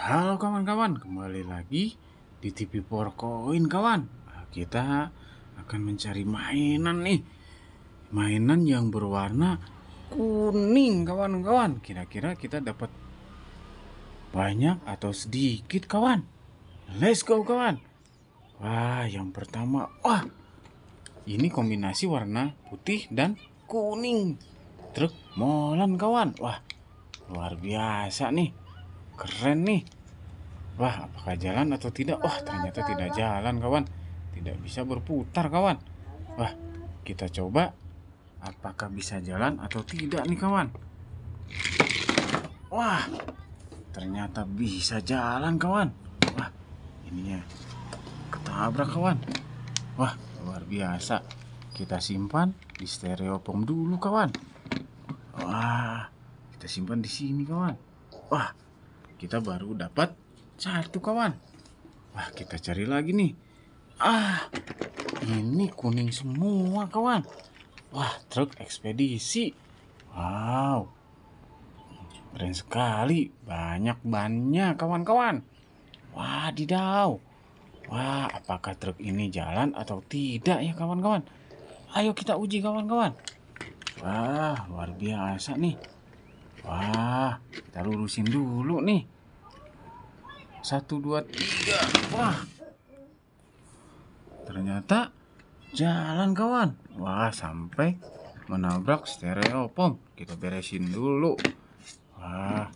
Halo kawan-kawan, kembali lagi di TV Porkoin kawan. Ah, kita akan mencari mainan nih. Mainan yang berwarna kuning kawan-kawan. Kira-kira kita dapat banyak atau sedikit kawan. Let's go kawan. Wah, yang pertama, wah. Ini kombinasi warna putih dan kuning. Truk molen kawan. Wah, luar biasa nih keren nih wah apakah jalan atau tidak wah ternyata tidak jalan kawan tidak bisa berputar kawan wah kita coba apakah bisa jalan atau tidak nih kawan wah ternyata bisa jalan kawan wah ini ya ketabrak kawan wah luar biasa kita simpan di stereo stereopom dulu kawan wah kita simpan di sini kawan wah kita baru dapat satu kawan. Wah, kita cari lagi nih. Ah, ini kuning semua kawan. Wah, truk ekspedisi. Wow, keren sekali. Banyak bannya kawan-kawan. Wah, didau. Wah, apakah truk ini jalan atau tidak ya kawan-kawan? Ayo kita uji kawan-kawan. Wah, luar biasa nih. Wah, kita lurusin dulu nih satu dua tiga wah ternyata jalan kawan wah sampai menabrak stereo pom kita beresin dulu wah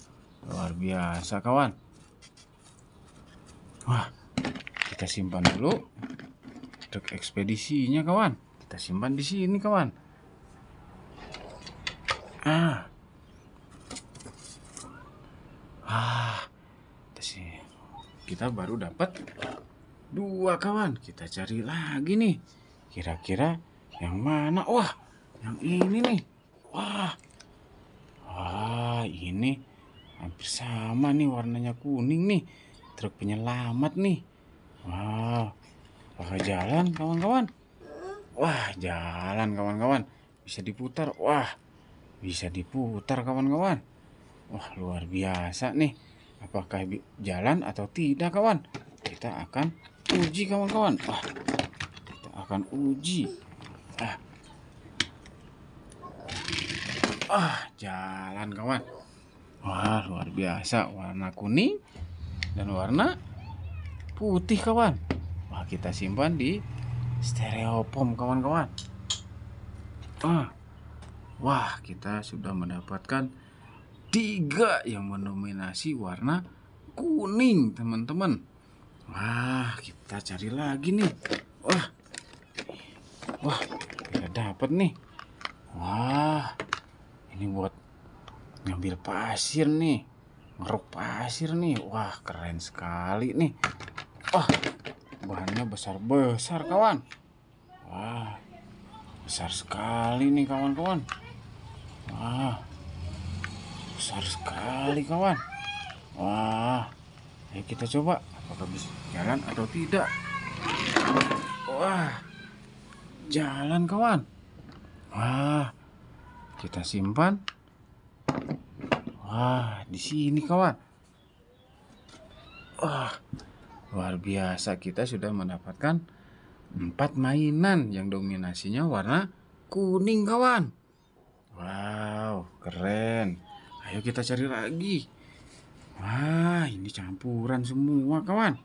luar biasa kawan wah kita simpan dulu untuk ekspedisinya kawan kita simpan di sini kawan ah ah kita baru dapat dua kawan kita cari lagi nih kira-kira yang mana wah yang ini nih wah wah ini hampir sama nih warnanya kuning nih truk penyelamat nih wah wah jalan kawan-kawan wah jalan kawan-kawan bisa diputar wah bisa diputar kawan-kawan wah luar biasa nih Apakah jalan atau tidak kawan? Kita akan uji kawan-kawan. Wah, kita akan uji. Ah. ah, jalan kawan. Wah, luar biasa. Warna kuning dan warna putih kawan. Wah, kita simpan di stereopom kawan-kawan. Ah. Wah, kita sudah mendapatkan tiga yang mendominasi warna kuning teman-teman wah kita cari lagi nih wah wah kita dapat nih wah ini buat ngambil pasir nih ngeruk pasir nih wah keren sekali nih wah bahannya besar-besar kawan wah besar sekali nih kawan-kawan wah besar sekali kawan wah ayo kita coba apakah bisa jalan atau tidak wah jalan kawan wah kita simpan wah di sini kawan wah luar biasa kita sudah mendapatkan empat mainan yang dominasinya warna kuning kawan wow keren Ayo kita cari lagi. Wah, ini campuran semua, kawan.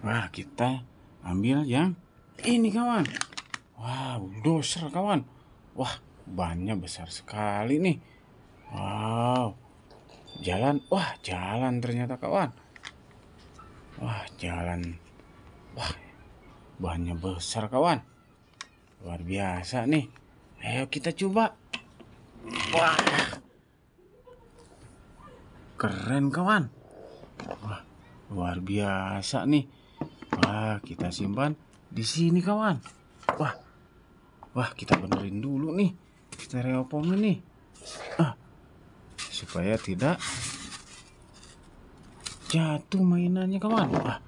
Wah, kita ambil yang ini, kawan. Wah, bulldozer, kawan. Wah, bannya besar sekali nih. Wow. Jalan. Wah, jalan ternyata, kawan. Wah, jalan. Wah, bannya besar, kawan. Luar biasa nih. Ayo kita coba. Wah keren kawan wah luar biasa nih wah kita simpan di sini kawan wah wah kita benerin dulu nih stereopom ini, ah supaya tidak jatuh mainannya kawan wah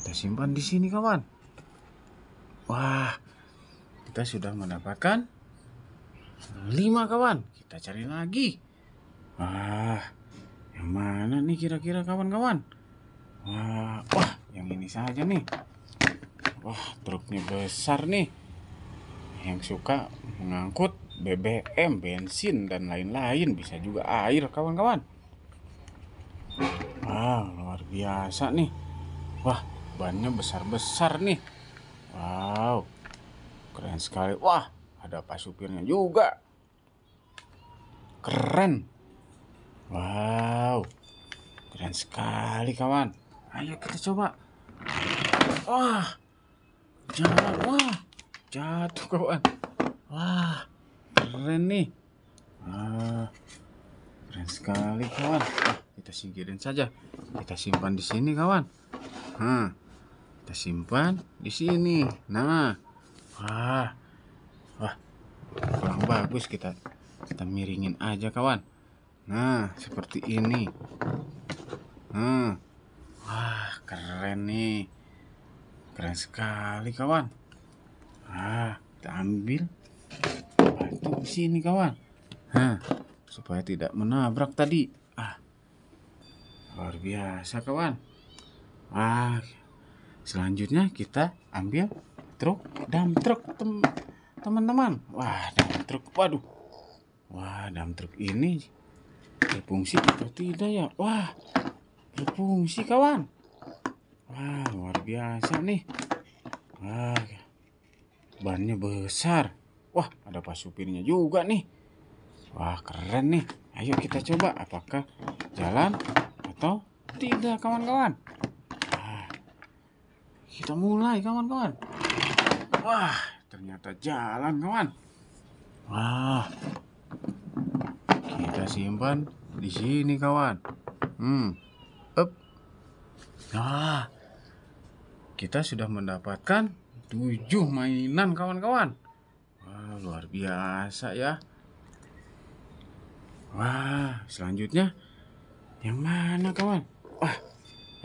kita simpan di sini kawan wah kita sudah mendapatkan lima kawan kita cari lagi wah yang mana nih kira-kira kawan-kawan? Wah, wah, yang ini saja nih. Wah, truknya besar nih. Yang suka mengangkut BBM, bensin, dan lain-lain. Bisa juga air, kawan-kawan. Wah, luar biasa nih. Wah, bannya besar-besar nih. Wow, keren sekali. Wah, ada pak juga. Keren. Wah, Keren sekali kawan. Ayo kita coba. Wah. Jangan. Wah. Jatuh kawan. Wah. Keren nih. Wah. Keren sekali kawan. Wah, kita singkirin saja. Kita simpan di sini kawan. hah Kita simpan di sini. Nah. Wah. Wah. Kurang bagus kita kita miringin aja kawan. Nah, seperti ini. Hmm. Wah, keren nih. Keren sekali, kawan. Ah, kita ambil batu di sini, kawan. Hah, supaya tidak menabrak tadi. Ah. Luar biasa, kawan. Wah. selanjutnya kita ambil truk dam truk teman-teman. Wah, dam truk. Waduh. Wah, dam truk ini berfungsi atau tidak ya? Wah, berfungsi kawan wah luar biasa nih wah bannya besar wah ada pas supirnya juga nih wah keren nih ayo kita coba apakah jalan atau tidak kawan-kawan kita mulai kawan-kawan wah ternyata jalan kawan wah kita simpan di sini kawan hmm up. Nah, kita sudah mendapatkan tujuh mainan kawan-kawan. Wah, luar biasa ya. Wah, selanjutnya yang mana kawan? Wah,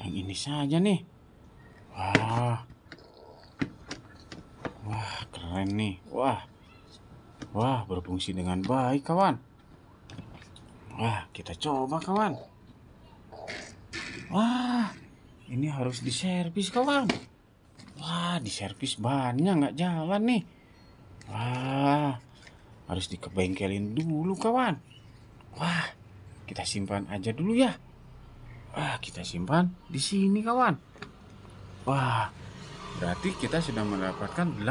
yang ini saja nih. Wah. Wah, keren nih. Wah. Wah, berfungsi dengan baik kawan. Wah, kita coba kawan wah ini harus diservis kawan. wah diservis bannya nggak jalan nih wah harus dikebengkelin dulu kawan wah kita simpan aja dulu ya wah kita simpan di sini kawan wah berarti kita sudah mendapatkan 8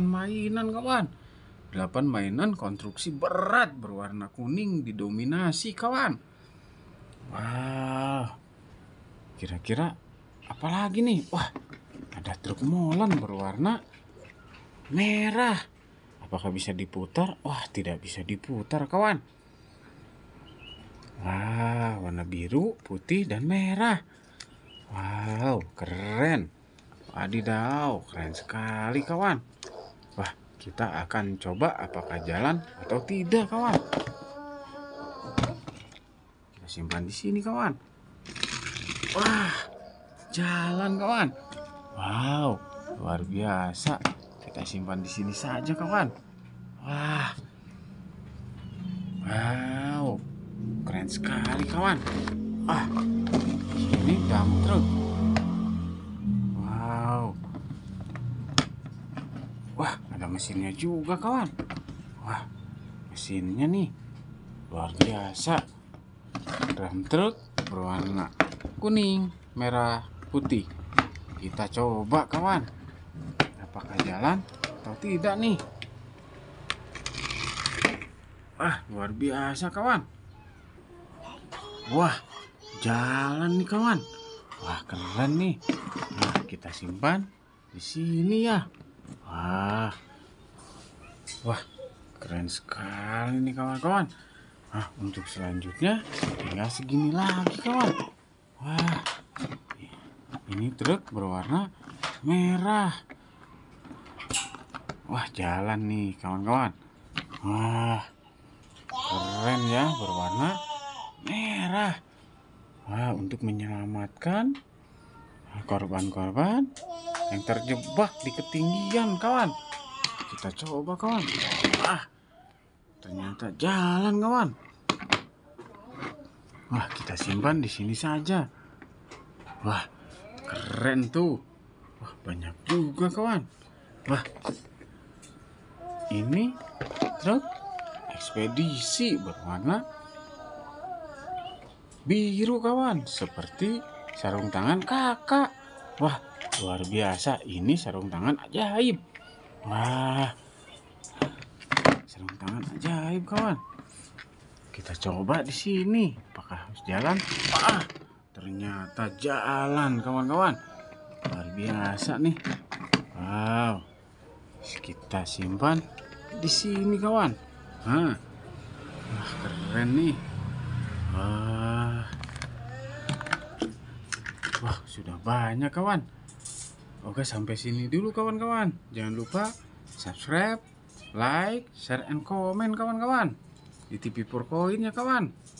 mainan kawan 8 mainan konstruksi berat berwarna kuning didominasi kawan wah kira-kira apa lagi nih wah ada truk molen berwarna merah apakah bisa diputar wah tidak bisa diputar kawan wah warna biru putih dan merah wow keren wadidaw keren sekali kawan wah kita akan coba apakah jalan atau tidak kawan kita simpan di sini kawan Wah, jalan kawan. Wow, luar biasa. Kita simpan di sini saja kawan. Wah. Wow, keren sekali kawan. Ah, ini dam truk. Wow. Wah, ada mesinnya juga kawan. Wah, mesinnya nih luar biasa. Dump truk berwarna kuning, merah, putih. Kita coba kawan. Apakah jalan atau tidak nih? Wah, luar biasa kawan. Wah, jalan nih kawan. Wah, keren nih. Nah, kita simpan di sini ya. Wah. Wah, keren sekali nih kawan-kawan. Nah, untuk selanjutnya tinggal segini lagi kawan. Wah, ini truk berwarna merah. Wah, jalan nih kawan-kawan. Wah, keren ya berwarna merah. Wah, untuk menyelamatkan korban-korban yang terjebak di ketinggian kawan. Kita coba kawan. Wah, ternyata jalan kawan. Wah, kita simpan di sini saja. Wah, keren tuh. Wah, banyak juga kawan. Wah, ini truk ekspedisi berwarna biru kawan. Seperti sarung tangan kakak. Wah, luar biasa. Ini sarung tangan ajaib. Wah, sarung tangan ajaib kawan. Kita coba di sini. Apakah harus jalan? Ah, ternyata jalan, kawan-kawan. Luar biasa nih. Wow. Kita simpan di sini, kawan. Hah. Wah, keren nih. Wah. Wah, sudah banyak, kawan. Oke, sampai sini dulu, kawan-kawan. Jangan lupa subscribe, like, share, and comment kawan-kawan di TV Purkoin oh, ya kawan